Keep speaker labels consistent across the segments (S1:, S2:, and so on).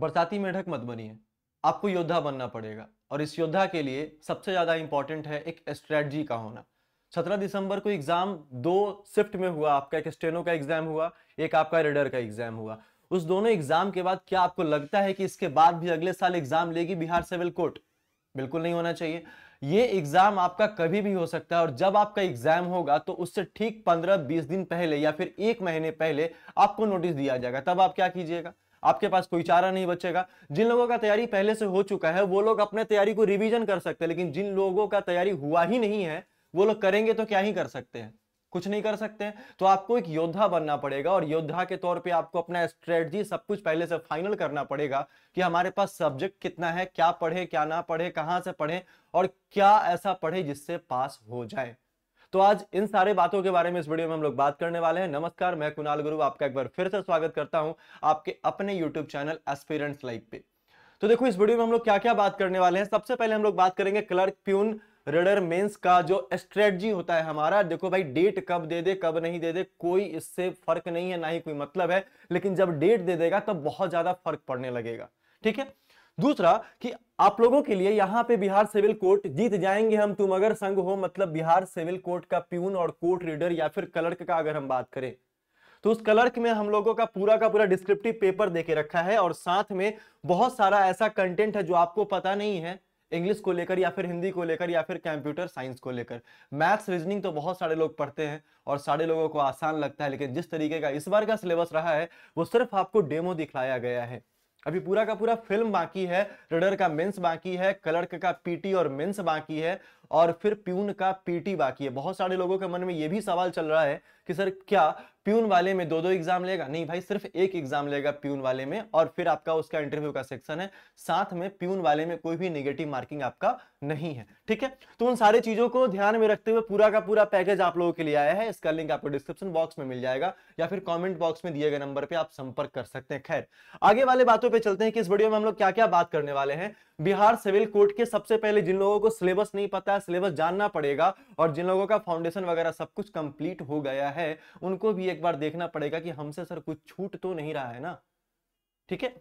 S1: बरसाती मेढक मत बनिए आपको योद्धा बनना पड़ेगा और इस योद्धा के लिए सबसे ज़्यादा इंपॉर्टेंट है एक स्ट्रेटजी का होना 17 दिसंबर को एग्जाम दो शिफ्ट में हुआ आपका एक स्टेनो का एग्जाम हुआ एक आपका रेडर का एग्जाम हुआ उस दोनों एग्जाम के बाद क्या आपको लगता है कि इसके बाद भी अगले साल एग्जाम लेगी बिहार सिविल कोर्ट बिल्कुल नहीं होना चाहिए ये एग्जाम आपका कभी भी हो सकता है और जब आपका एग्जाम होगा तो उससे ठीक 15-20 दिन पहले या फिर एक महीने पहले आपको नोटिस दिया जाएगा तब आप क्या कीजिएगा आपके पास कोई चारा नहीं बचेगा जिन लोगों का तैयारी पहले से हो चुका है वो लोग अपने तैयारी को रिविजन कर सकते हैं लेकिन जिन लोगों का तैयारी हुआ ही नहीं है वो लोग करेंगे तो क्या ही कर सकते हैं कुछ नहीं कर सकते हैं तो आपको एक योद्धा बनना पड़ेगा और योद्धा के तौर पे आपको अपना स्ट्रेटजी सब कुछ पहले से फाइनल करना पड़ेगा कि हमारे पास सब्जेक्ट कितना है क्या पढ़े क्या ना पढ़े कहाँ से पढ़े और क्या ऐसा पढ़े जिससे पास हो जाए तो आज इन सारे बातों के बारे में इस वीडियो में हम लोग बात करने वाले हैं नमस्कार मैं कुणाल गुरु आपका एक बार फिर से स्वागत करता हूं आपके अपने यूट्यूब चैनल एस्पिरेंट्स लाइफ पे तो देखो इस वीडियो में हम लोग क्या क्या बात करने वाले हैं सबसे पहले हम लोग बात करेंगे क्लर्क प्यून रेडर मेंस का जो स्ट्रेटजी होता है हमारा देखो भाई डेट कब दे दे कब नहीं दे दे कोई इससे फर्क नहीं है ना ही कोई मतलब है लेकिन जब डेट दे देगा तब तो बहुत ज्यादा फर्क पड़ने लगेगा ठीक है दूसरा कि आप लोगों के लिए यहां पे बिहार सिविल कोर्ट जीत जाएंगे हम तुम अगर संघ हो मतलब बिहार सिविल कोर्ट का प्यून और कोर्ट रीडर या फिर क्लर्क का अगर हम बात करें तो उस क्लर्क में हम लोगों का पूरा का पूरा डिस्क्रिप्टिव पेपर देके रखा है और साथ में बहुत सारा ऐसा कंटेंट है जो आपको पता नहीं है इंग्लिश को लेकर या फिर हिंदी को लेकर या फिर कंप्यूटर साइंस को लेकर मैथ्स रीजनिंग तो बहुत सारे लोग पढ़ते हैं और सारे लोगों को आसान लगता है लेकिन जिस तरीके का इस बार का सिलेबस रहा है वो सिर्फ आपको डेमो दिखलाया गया है अभी पूरा का पूरा फिल्म बाकी है रडर का मेंस बाकी है क्लर्क का पीटी और मेंस बाकी है और फिर प्यून का पीटी बाकी है बहुत सारे लोगों के मन में यह भी सवाल चल रहा है कि सर क्या प्यून वाले में दो दो एग्जाम लेगा नहीं भाई सिर्फ एक एग्जाम लेगा प्यून वाले में और फिर आपका उसका इंटरव्यू का सेक्शन है साथ में प्यून वाले में कोई भी निगेटिव मार्किंग आपका नहीं है ठीक है तो उन सारी चीजों को ध्यान में रखते हुए पूरा का पूरा पैकेज आप लोगों के लिए आया है इसका लिंक आपको डिस्क्रिप्शन बॉक्स में मिल जाएगा या फिर कॉमेंट बॉक्स में दिए गए नंबर पर आप संपर्क कर सकते हैं खैर आगे वाले बातों पर चलते हैं कि इस वीडियो में हम लोग क्या क्या बात करने वाले हैं बिहार सिविल कोर्ट के सबसे पहले जिन लोगों को सिलेबस नहीं पता है सिलेबस जानना पड़ेगा और जिन लोगों का फाउंडेशन वगैरह सब कुछ कंप्लीट हो गया है है उनको भी एक बार देखना पड़ेगा कि हमसे सर कुछ छूट तो नहीं रहा है ना ठीक है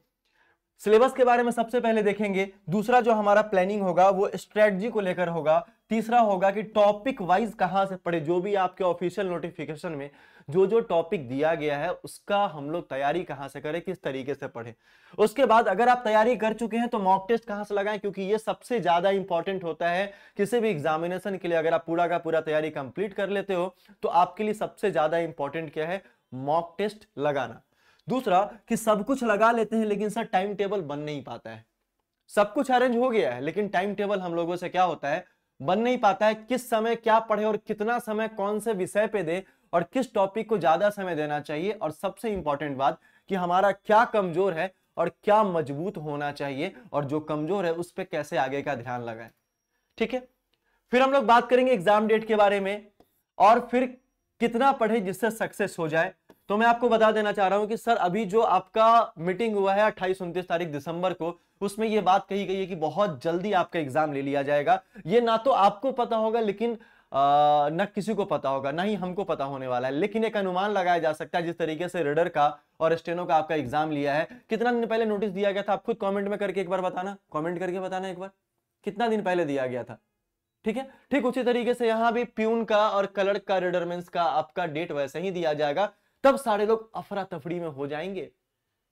S1: सिलेबस के बारे में सबसे पहले देखेंगे दूसरा जो हमारा प्लानिंग होगा वो स्ट्रेटजी को लेकर होगा तीसरा होगा कि टॉपिक वाइज कहाँ से पढ़े जो भी आपके ऑफिशियल नोटिफिकेशन में जो जो टॉपिक दिया गया है उसका हम लोग तैयारी कहाँ से करें किस तरीके से पढ़े उसके बाद अगर आप तैयारी कर चुके हैं तो मॉक टेस्ट कहाँ से लगाएं क्योंकि ये सबसे ज़्यादा इंपॉर्टेंट होता है किसी भी एग्जामिनेशन के लिए अगर आप पूरा का पूरा तैयारी कंप्लीट कर लेते हो तो आपके लिए सबसे ज़्यादा इंपॉर्टेंट क्या है मॉक टेस्ट लगाना दूसरा कि सब कुछ लगा लेते हैं लेकिन सर टाइम टेबल बन नहीं पाता है सब कुछ अरेंज हो गया है लेकिन टाइम टेबल हम लोगों से क्या होता है बन नहीं पाता है किस समय क्या पढ़े और कितना समय कौन से विषय पे दे और किस टॉपिक को ज्यादा समय देना चाहिए और सबसे इंपॉर्टेंट बात कि हमारा क्या कमजोर है और क्या मजबूत होना चाहिए और जो कमजोर है उस पर कैसे आगे का ध्यान लगाए ठीक है फिर हम लोग बात करेंगे एग्जाम डेट के बारे में और फिर कितना पढ़े जिससे सक्सेस हो जाए तो मैं आपको बता देना चाह रहा हूं कि सर अभी जो आपका मीटिंग हुआ है अट्ठाईस उनतीस तारीख दिसंबर को उसमें यह बात कही गई है कि बहुत जल्दी आपका एग्जाम ले लिया जाएगा ये ना तो आपको पता होगा लेकिन न किसी को पता होगा ना ही हमको पता होने वाला है लेकिन एक अनुमान लगाया जा सकता है जिस तरीके से रेडर का और स्टेनो का आपका एग्जाम लिया है कितना दिन पहले नोटिस दिया गया था आप खुद कॉमेंट में करके एक बार बताना कॉमेंट करके बताना एक बार कितना दिन पहले दिया गया था ठीक है ठीक उसी तरीके से यहां भी प्यून का और कलर का रिडरमेंस का आपका डेट वैसे ही दिया जाएगा तब सारे लोग अफरा तफरी में हो जाएंगे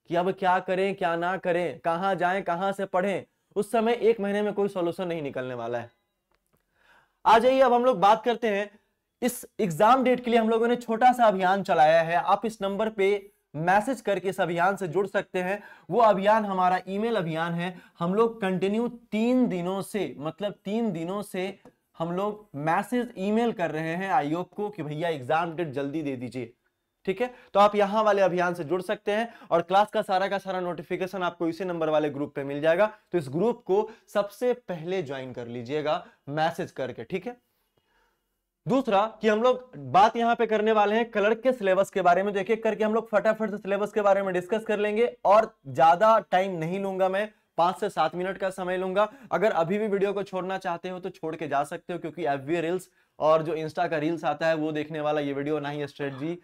S1: कि अब क्या करें क्या ना करें कहां जाएं कहां से पढ़ें उस समय एक महीने में कोई सोल्यूशन नहीं निकलने वाला है आ जाइए अब हम लोग बात करते हैं इस एग्जाम डेट के लिए हम लोगों ने छोटा सा अभियान चलाया है आप इस नंबर पे मैसेज करके इस अभियान से जुड़ सकते हैं वो अभियान हमारा ईमेल अभियान है हम लोग कंटिन्यू तीन दिनों से मतलब तीन दिनों से हम लोग मैसेज ईमेल कर रहे हैं आयोग को कि भैया एग्जाम डेट जल्दी दे दीजिए ठीक है तो आप यहां वाले अभियान से जुड़ सकते हैं और क्लास का सारा का सारा नोटिफिकेशन आपको इसी नंबर वाले ग्रुप पे मिल जाएगा तो इस ग्रुप को सबसे पहले ज्वाइन कर लीजिएगा मैसेज करके ठीक है दूसरा कि हम लोग बात यहां पे करने वाले हैं कलर के सिलेबस के बारे में तो एक एक करके हम लोग फटाफट से सिलेबस के बारे में डिस्कस कर लेंगे और ज्यादा टाइम नहीं लूंगा मैं पांच से सात मिनट का समय लूंगा अगर अभी भी वीडियो को छोड़ना चाहते हो तो छोड़ के जा सकते हो क्योंकि एफ रील्स और जो इंस्टा का रील्स आता है वो देखने वाला ये वीडियो ना ही स्ट्रेटजी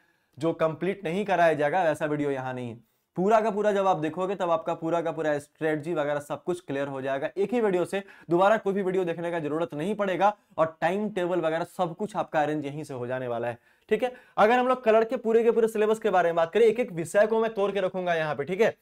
S1: जो कंप्लीट नहीं कराया जाएगा वैसा वीडियो यहाँ नहीं है पूरा का पूरा जब आप देखोगे तब आपका पूरा का पूरा स्ट्रेटजी वगैरह सब कुछ क्लियर हो जाएगा एक ही वीडियो से दोबारा कोई भी वीडियो देखने का जरूरत नहीं पड़ेगा और टाइम टेबल वगैरह सब कुछ आपका अरेंज यहीं से हो जाने वाला है ठीक है अगर हम लोग कलर के पूरे के पूरे सिलेबस के बारे में बात करें एक एक विषय को मैं तोड़ के रखूंगा यहाँ पे ठीक है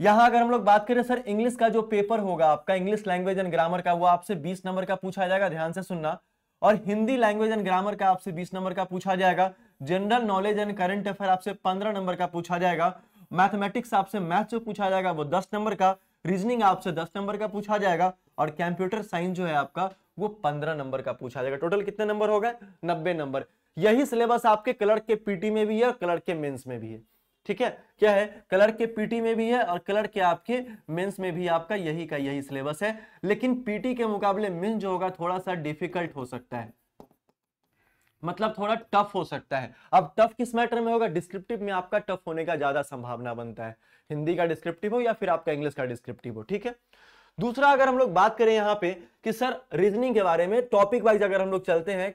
S1: यहाँ अगर हम लोग बात करें सर इंग्लिश का जो पेपर होगा आपका इंग्लिश लैंग्वेज एंड ग्रामर का वो आपसे बीस नंबर का पूछा जाएगा ध्यान से सुनना और हिंदी लैंग्वेज एंड ग्रामर का आपसे बीस नंबर का पूछा जाएगा general knowledge and current affair आपसे पंद्रह नंबर का पूछा जाएगा मैथमेटिक्स आपसे मैथ जो पूछा जाएगा वो दस नंबर का रीजनिंग आपसे दस नंबर का पूछा जाएगा और कंप्यूटर साइंस जो है आपका वो पंद्रह नंबर का पूछा जाएगा टोटल कितने नंबर हो गए नब्बे नंबर यही सिलेबस आपके कलर के पीटी में भी है और क्लर्क के मेंस में भी है ठीक है क्या है कलर के पीटी में भी है और कलर के आपके मेंस में भी आपका यही का यही सिलेबस है लेकिन पीटी के मुकाबले मेंस जो होगा थोड़ा सा डिफिकल्ट हो सकता है मतलब थोड़ा टफ हो सकता है अब टफ किस मैटर में होगा डिस्क्रिप्टिव में आपका टफ होने का ज्यादा संभावना बनता है हिंदी का डिस्क्रिप्टिव हो या फिर आपका इंग्लिश का डिस्क्रिप्टिव हो ठीक है दूसरा अगर हम लोग बात करें यहाँ पे कि सर रीजनिंग के बारे में टॉपिक वाइज अगर हम लोग चलते हैं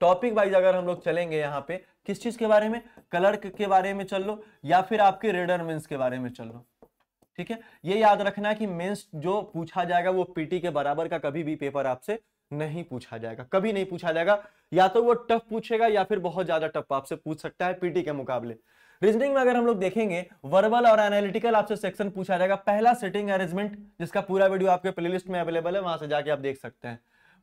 S1: टॉपिक वाइज अगर हम लोग चलेंगे यहाँ पे किस चीज के बारे में कलर के बारे में चल लो या फिर आपके रेडर मीन के बारे में चल लो ठीक है ये याद रखना कि मेन्स जो पूछा जाएगा वो पीटी के बराबर का कभी भी पेपर आपसे नहीं पूछा जाएगा कभी नहीं पूछा जाएगा या तो वो टफ पूछेगा या फिर बहुत ज्यादा टफ आपसे पूछ सकता है पीटी के मुकाबले रीजनिंग में अगर हम लोग देखेंगे वर्बल और एनालिटिकल आपसे सेक्शन पूछा जाएगा पहला सेटिंग अरेंजमेंट जिसका पूरा वीडियो आपके प्लेलिस्ट में अवेलेबल है वहां से जाके आप देख सकते हैं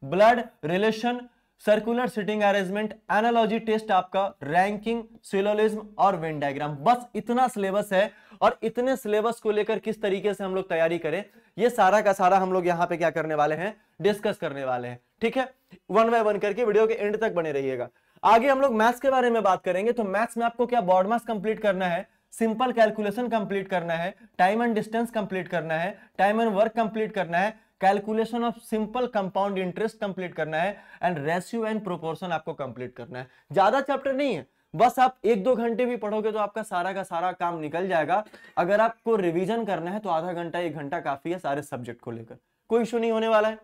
S1: blood relation circular sitting arrangement analogy test आपका रैंकिंग सिलोलिज्म और वेन डायग्राम बस इतना सिलेबस है और इतने सिलेबस को लेकर किस तरीके से हम लोग तैयारी करें ये सारा का सारा हम लोग यहाँ पे क्या करने वाले हैं डिस्कस करने वाले हैं ठीक है वन बाय वन करके वीडियो के एंड तक बने रहिएगा आगे हम लोग मैथ्स के बारे में बात करेंगे तो मैथ्स में आपको क्या बॉर्ड मास कंप्लीट करना है सिंपल कैलकुलेशन कंप्लीट करना है टाइम एंड डिस्टेंस कंप्लीट करना है टाइम एंड वर्क कंप्लीट करना है calculation of simple compound interest complete करना है एंड रेशियो एंड प्रोपोर्शन आपको कंप्लीट करना है ज्यादा चैप्टर नहीं है बस आप एक दो घंटे भी पढ़ोगे तो आपका सारा का सारा काम निकल जाएगा अगर आपको रिवीजन करना है तो आधा घंटा एक घंटा काफी है सारे सब्जेक्ट को लेकर कोई इशू नहीं होने वाला है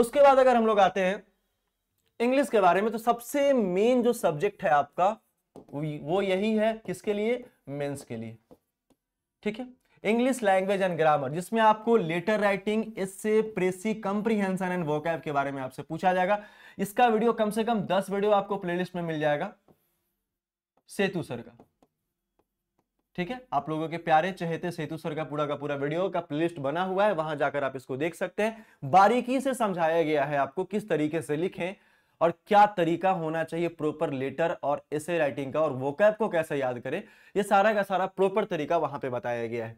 S1: उसके बाद अगर हम लोग आते हैं इंग्लिश के बारे में तो सबसे मेन जो सब्जेक्ट है आपका वो यही है किसके लिए मेंस के लिए ठीक है इंग्लिश लैंग्वेज एंड ग्रामर जिसमें आपको लेटर राइटिंग इससे प्रेसी कंप्रीहेंशन एंड वोकैब के बारे में आपसे पूछा जाएगा इसका वीडियो कम से कम दस वीडियो आपको प्लेलिस्ट में मिल जाएगा सेतु सर का ठीक है आप लोगों के प्यारे चहेते सेतु सर का पूरा का पूरा वीडियो का प्लेलिस्ट बना हुआ है वहां जाकर आप इसको देख सकते हैं बारीकी से समझाया गया है आपको किस तरीके से लिखें और क्या तरीका होना चाहिए प्रॉपर लेटर और एसे राइटिंग का और वोकैब को कैसे याद करें ये सारा का सारा प्रॉपर तरीका वहां पे बताया गया है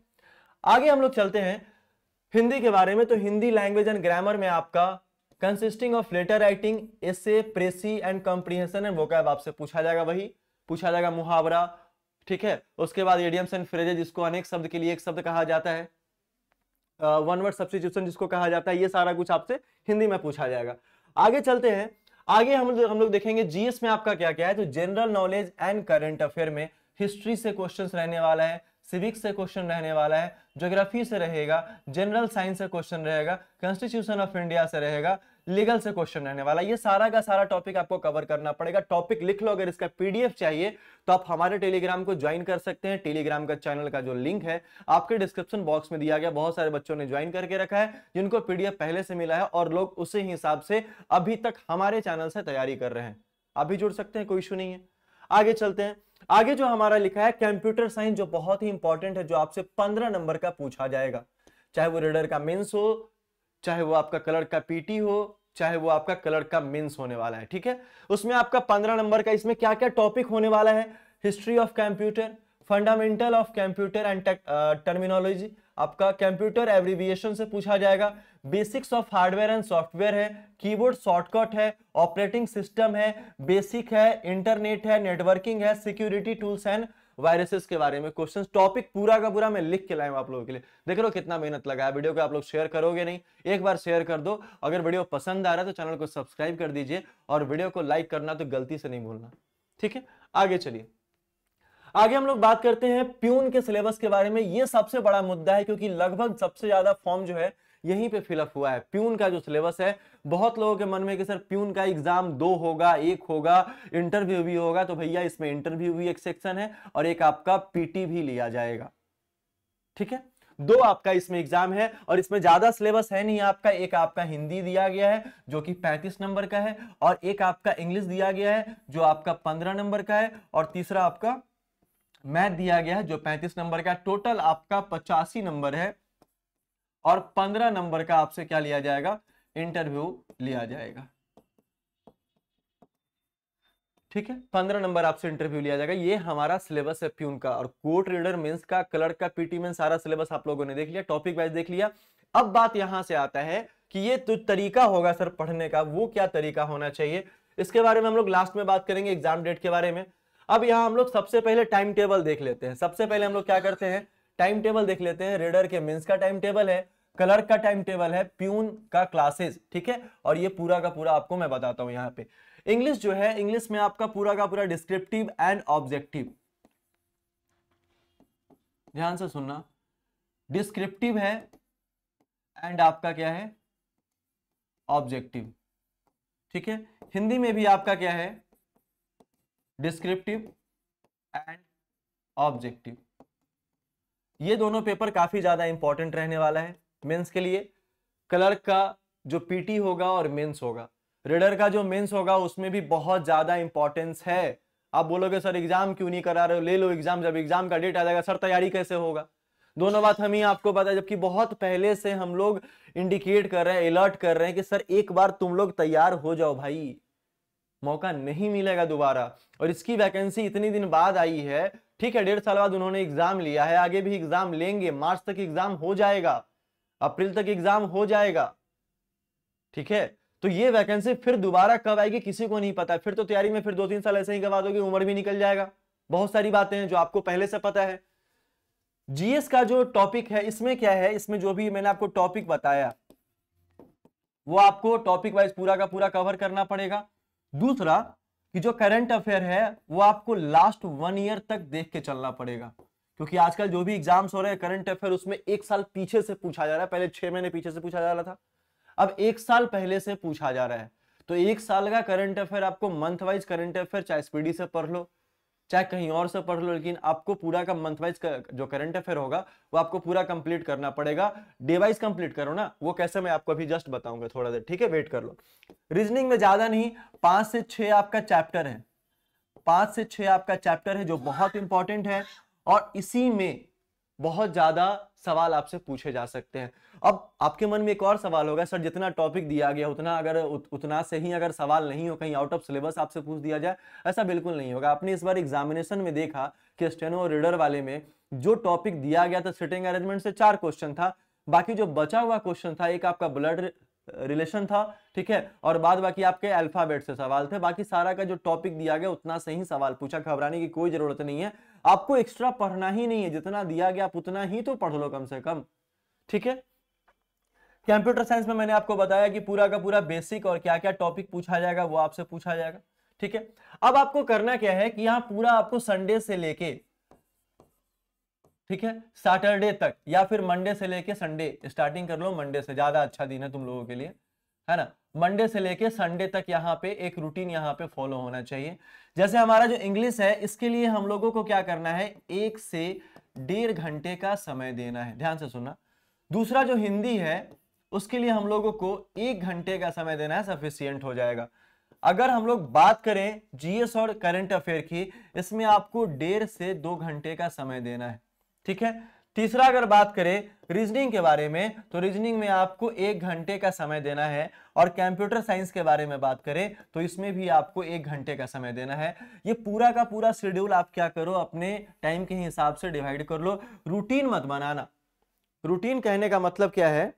S1: आगे हम लोग चलते हैं हिंदी के बारे में तो हिंदी लैंग्वेज एंड ग्रामर में आपका consisting of letter writing essay precis and comprehension and vocab आपसे पूछा जाएगा वही पूछा जाएगा मुहावरा ठीक है उसके बाद एडियम्स एंड फ्रेजेज जिसको अनेक शब्द के लिए एक शब्द कहा जाता है वन वर्ड सब्सिट्यूशन जिसको कहा जाता है ये सारा कुछ आपसे हिंदी में पूछा जाएगा आगे चलते हैं आगे हम लोग हम लोग देखेंगे जीएस में आपका क्या क्या है तो general knowledge and current affair में हिस्ट्री से क्वेश्चन रहने वाला है सिविक्स से क्वेश्चन रहने वाला है ज्योग्राफी से रहेगा जनरल साइंस से क्वेश्चन रहेगा कॉन्स्टिट्यूशन ऑफ इंडिया से रहेगा लीगल से क्वेश्चन रहने वाला ये सारा का सारा टॉपिक आपको कवर करना पड़ेगा टॉपिक लिख लो अगर इसका पीडीएफ चाहिए तो आप हमारे टेलीग्राम को ज्वाइन कर सकते हैं टेलीग्राम का चैनल का जो लिंक है आपके डिस्क्रिप्शन बॉक्स में दिया गया बहुत सारे बच्चों ने ज्वाइन करके रखा है जिनको पीडीएफ पहले से मिला है और लोग उसी हिसाब से अभी तक हमारे चैनल से तैयारी कर रहे हैं आप भी जुड़ सकते हैं कोई इशू नहीं है आगे चलते हैं आगे जो हमारा लिखा है कंप्यूटर साइंस जो बहुत ही इंपॉर्टेंट है जो आपसे पंद्रह नंबर का पूछा जाएगा चाहे वो रेडर का मेन्स हो चाहे वो आपका कलर का पीटी हो चाहे वो आपका कलर का मीन्स होने वाला है ठीक है उसमें आपका पंद्रह नंबर का इसमें क्या क्या टॉपिक होने वाला है history of computer fundamental of computer and terminology आपका कंप्यूटर एब्रीविएशन से पूछा जाएगा basics of hardware and software है कीबोर्ड शॉर्टकट है ऑपरेटिंग सिस्टम है बेसिक है इंटरनेट है नेटवर्किंग है सिक्योरिटी टूल्स एंड वायरसेस के बारे में क्वेश्चन टॉपिक पूरा का पूरा मैं लिख के लाया हूँ आप लोगों के लिए देख लो कितना मेहनत लगा वीडियो को आप लोग शेयर करोगे नहीं एक बार शेयर कर दो अगर वीडियो पसंद आ रहा है तो चैनल को सब्सक्राइब कर दीजिए और वीडियो को लाइक करना तो गलती से नहीं भूलना ठीक है आगे चलिए आगे हम लोग बात करते हैं प्यून के सिलेबस के बारे में ये सबसे बड़ा मुद्दा है क्योंकि लगभग सबसे ज्यादा फॉर्म जो है यहीं पे फिलअप हुआ है प्यून का जो सिलेबस है बहुत लोगों के मन में कि सर प्यून का एग्जाम दो होगा एक होगा इंटरव्यू भी होगा तो भैया इसमें इंटरव्यू भी एक सेक्शन है और एक आपका पीटी भी लिया जाएगा ठीक है दो आपका इसमें एग्जाम है और इसमें ज्यादा सिलेबस है नहीं आपका एक आपका हिंदी दिया गया है जो कि 35 नंबर का है और एक आपका इंग्लिश दिया गया है जो आपका 15 नंबर का है और तीसरा आपका मैथ दिया गया है जो 35 नंबर का टोटल आपका पचासी नंबर है और पंद्रह नंबर का आपसे क्या लिया जाएगा इंटरव्यू लिया जाएगा ठीक है पंद्रह नंबर आपसे इंटरव्यू लिया जाएगा ये हमारा सिलेबस है प्यून का और कोर्ट रीडर मेंस का क्लर्क का पीटी में सारा सिलेबस आप लोगों ने देख लिया टॉपिक वाइज देख लिया अब बात यहां से आता है कि ये तो तरीका होगा सर पढ़ने का वो क्या तरीका होना चाहिए इसके बारे में हम लोग लास्ट में बात करेंगे एग्जाम डेट के बारे में अब यहाँ हम लोग सबसे पहले टाइम टेबल देख लेते हैं सबसे पहले हम लोग क्या करते हैं टाइम टेबल देख लेते हैं रीडर के मेन्स का टाइम टेबल है कलर का टाइम टेबल है प्यून का क्लासेस ठीक है और ये पूरा का पूरा आपको मैं बताता हूं यहाँ पे इंग्लिश जो है इंग्लिश में आपका पूरा का पूरा डिस्क्रिप्टिव एंड ऑब्जेक्टिव ध्यान से सुनना डिस्क्रिप्टिव है एंड आपका क्या है ऑब्जेक्टिव ठीक है हिंदी में भी आपका क्या है डिस्क्रिप्टिव एंड ऑब्जेक्टिव ये दोनों पेपर काफी ज्यादा इंपॉर्टेंट रहने वाला है मेंस के लिए क्लर्क का जो पीटी होगा और मेंस होगा रीडर का जो मेंस होगा उसमें भी बहुत ज़्यादा इंपॉर्टेंस है आप बोलोगे सर एग्जाम क्यों नहीं करा रहे हो ले लो एग्जाम जब एग्जाम का डेट आ जाएगा सर तैयारी कैसे होगा दोनों बात हम ही आपको पता जबकि बहुत पहले से हम लोग इंडिकेट कर रहे हैं अलर्ट कर रहे हैं कि सर एक बार तुम लोग तैयार हो जाओ भाई मौका नहीं मिलेगा दोबारा और इसकी वैकेंसी इतनी दिन बाद आई है ठीक है डेढ़ साल बाद उन्होंने एग्जाम लिया है आगे भी एग्जाम लेंगे मार्च तक एग्जाम हो जाएगा अप्रैल तक एग्जाम हो जाएगा ठीक है तो ये वैकेंसी फिर दोबारा कब आएगी किसी को नहीं पता फिर तो तैयारी में फिर दो तीन साल ऐसे ही गवा दोगे उम्र भी निकल जाएगा बहुत सारी बातें हैं जो आपको पहले से पता है जीएस का जो टॉपिक है इसमें क्या है इसमें जो भी मैंने आपको टॉपिक बताया वो आपको टॉपिक वाइज पूरा का पूरा कवर करना पड़ेगा दूसरा कि जो करंट अफेयर है वो आपको लास्ट वन ईयर तक देख के चलना पड़ेगा क्योंकि आजकल जो भी एग्जाम्स हो रहे हैं करंट अफेयर उसमें एक साल पीछे से पूछा जा रहा है पहले छह महीने पीछे से पूछा जा रहा था अब एक साल पहले से पूछा जा रहा है तो एक साल का करंट अफेयर आपको मंथ वाइज करंट अफेयर चाहे स्पीडी से पढ़ लो चाहे कहीं और से पढ़ लो लेकिन आपको पूरा का मंथ वाइज जो करंट अफेयर होगा वो आपको पूरा कंप्लीट करना पड़ेगा डे वाइज कंप्लीट करो ना वो कैसे मैं आपको अभी जस्ट बताऊंगा थोड़ा देर ठीक है वेट कर लो रीजनिंग में ज्यादा नहीं पांच से छह आपका चैप्टर है पांच से छह आपका चैप्टर है जो बहुत इंपॉर्टेंट है और इसी में बहुत ज्यादा सवाल आपसे पूछे जा सकते हैं अब आपके मन में एक और सवाल होगा सर जितना टॉपिक दिया गया उतना अगर उत, उतना से ही अगर सवाल नहीं हो कहीं आउट ऑफ सिलेबस आपसे पूछ दिया जाए ऐसा बिल्कुल नहीं होगा आपने इस बार एग्जामिनेशन में देखा कि स्टेनो और रीडर वाले में जो टॉपिक दिया गया था सिटिंग अरेंजमेंट से चार क्वेश्चन था बाकी जो बचा हुआ क्वेश्चन था एक आपका ब्लड रिलेशन था ठीक है और बाद बाकी आपके अल्फाबेट से सवाल थे बाकी सारा का जो टॉपिक दिया गया उतना से ही सवाल पूछा घबराने की कोई जरूरत नहीं है आपको एक्स्ट्रा पढ़ना ही नहीं है जितना दिया गया आप उतना ही तो पढ़ लो कम से कम ठीक है कंप्यूटर साइंस में मैंने आपको बताया कि पूरा का पूरा बेसिक और क्या क्या टॉपिक पूछा जाएगा वो आपसे पूछा जाएगा ठीक है अब आपको करना क्या है कि यहाँ पूरा आपको संडे से लेके ठीक है सैटरडे तक या फिर मंडे से लेके संडे स्टार्टिंग कर लो मंडे से ज्यादा अच्छा दिन है तुम लोगों के लिए है ना मंडे से लेके संडे तक यहाँ पे एक रूटीन यहाँ पे फॉलो होना चाहिए जैसे हमारा जो इंग्लिश है इसके लिए हम लोगों को क्या करना है एक से डेढ़ घंटे का समय देना है ध्यान से सुनना दूसरा जो हिंदी है उसके लिए हम लोगों को एक घंटे का समय देना है सफिशियंट हो जाएगा अगर हम लोग बात करें जीएस और करंट अफेयर की इसमें आपको डेढ़ से दो घंटे का समय देना है ठीक है तीसरा अगर बात करें रीजनिंग के बारे में तो रीजनिंग में आपको एक घंटे का समय देना है और कंप्यूटर साइंस के बारे में बात करें तो इसमें भी आपको एक घंटे का समय देना है ये पूरा का पूरा शेड्यूल आप क्या करो अपने टाइम के हिसाब से डिवाइड कर लो रूटीन मत बनाना रूटीन कहने का मतलब क्या है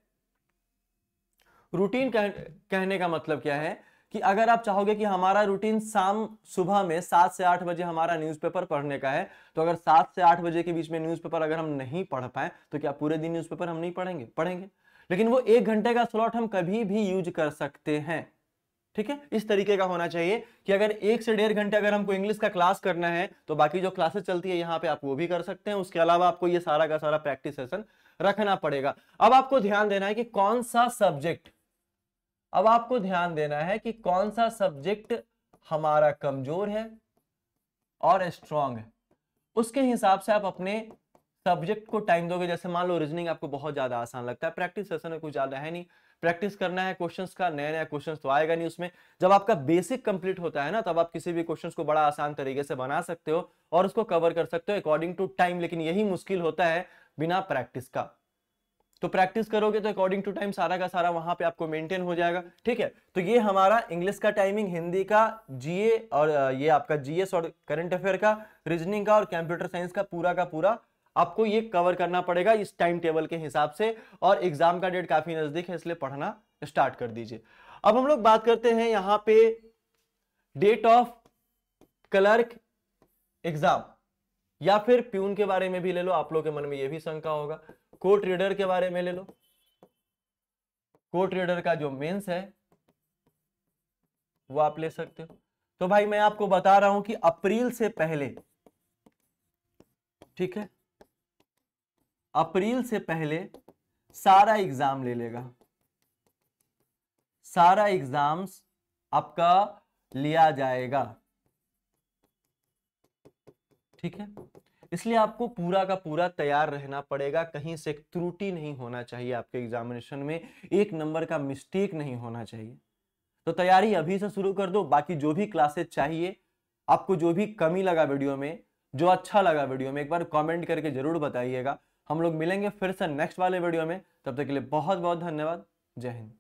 S1: रूटीन कह कहने का मतलब क्या है कि अगर आप चाहोगे कि हमारा रूटीन शाम सुबह में सात से आठ बजे हमारा न्यूज़पेपर पढ़ने का है तो अगर सात से आठ बजे के बीच में न्यूज़पेपर अगर हम नहीं पढ़ पाए तो क्या पूरे दिन न्यूज़पेपर हम नहीं पढ़ेंगे पढ़ेंगे लेकिन वो एक घंटे का स्लॉट हम कभी भी यूज कर सकते हैं ठीक है इस तरीके का होना चाहिए कि अगर एक से डेढ़ घंटे अगर हमको इंग्लिश का क्लास करना है तो बाकी जो क्लासेस चलती है यहाँ पे आप वो भी कर सकते हैं उसके अलावा आपको ये सारा का सारा प्रैक्टिस सेशन रखना पड़ेगा अब आपको ध्यान देना है कि कौन सा सब्जेक्ट अब आपको ध्यान देना है कि कौन सा सब्जेक्ट हमारा कमजोर है और स्ट्रांग है उसके हिसाब से आप अपने सब्जेक्ट को टाइम दोगे जैसे मान लो रीजनिंग आपको बहुत ज्यादा आसान लगता है प्रैक्टिस सेशन में कुछ ज्यादा है नहीं प्रैक्टिस करना है क्वेश्चंस का नया नया क्वेश्चंस तो आएगा नहीं उसमें जब आपका बेसिक कंप्लीट होता है ना तब आप किसी भी क्वेश्चंस को बड़ा आसान तरीके से बना सकते हो और उसको कवर कर सकते हो अकॉर्डिंग टू टाइम लेकिन यही मुश्किल होता है बिना प्रैक्टिस का तो प्रैक्टिस करोगे तो अकॉर्डिंग टू टाइम सारा का सारा वहां पे आपको मेंटेन हो जाएगा ठीक है तो ये हमारा इंग्लिश का टाइमिंग हिंदी का जीए और ये आपका जीएस और करंट अफेयर का रीजनिंग का और कंप्यूटर साइंस का पूरा का पूरा आपको ये कवर करना पड़ेगा इस टाइम टेबल के हिसाब से और एग्जाम का डेट काफी नजदीक है इसलिए पढ़ना स्टार्ट कर दीजिए अब हम लोग बात करते हैं यहाँ पे डेट ऑफ क्लर्क एग्जाम या फिर प्यून के बारे में भी ले लो आप लोग के मन में यह भी शंका होगा को ट्रेडर के बारे में ले लो को ट्रेडर का जो मेंस है वो आप ले सकते हो तो भाई मैं आपको बता रहा हूं कि अप्रैल से पहले ठीक है अप्रैल से पहले सारा एग्जाम ले लेगा सारा एग्जाम्स आपका लिया जाएगा ठीक है इसलिए आपको पूरा का पूरा तैयार रहना पड़ेगा कहीं से त्रुटि नहीं होना चाहिए आपके एग्जामिनेशन में एक नंबर का मिस्टेक नहीं होना चाहिए तो तैयारी अभी से शुरू कर दो बाकी जो भी क्लासेस चाहिए आपको जो भी कमी लगा वीडियो में जो अच्छा लगा वीडियो में एक बार कमेंट करके जरूर बताइएगा हम लोग मिलेंगे फिर से नेक्स्ट वाले वीडियो में तब तक के लिए बहुत बहुत धन्यवाद जय हिंद